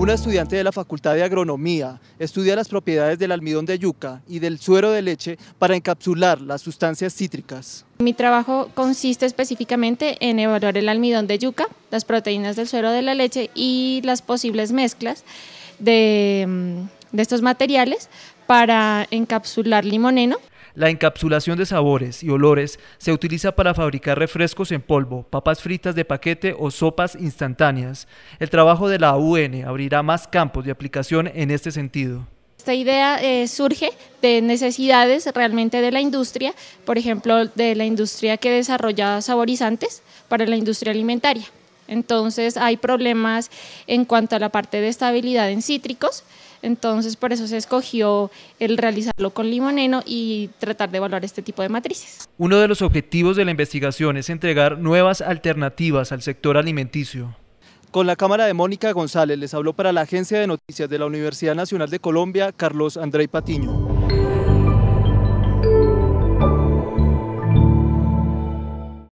Una estudiante de la Facultad de Agronomía estudia las propiedades del almidón de yuca y del suero de leche para encapsular las sustancias cítricas. Mi trabajo consiste específicamente en evaluar el almidón de yuca, las proteínas del suero de la leche y las posibles mezclas de, mm, de estos materiales para encapsular limoneno. La encapsulación de sabores y olores se utiliza para fabricar refrescos en polvo, papas fritas de paquete o sopas instantáneas. El trabajo de la UN abrirá más campos de aplicación en este sentido. Esta idea eh, surge de necesidades realmente de la industria, por ejemplo, de la industria que desarrolla saborizantes para la industria alimentaria. Entonces hay problemas en cuanto a la parte de estabilidad en cítricos. Entonces por eso se escogió el realizarlo con limoneno y tratar de evaluar este tipo de matrices. Uno de los objetivos de la investigación es entregar nuevas alternativas al sector alimenticio. Con la cámara de Mónica González les habló para la Agencia de Noticias de la Universidad Nacional de Colombia, Carlos André Patiño.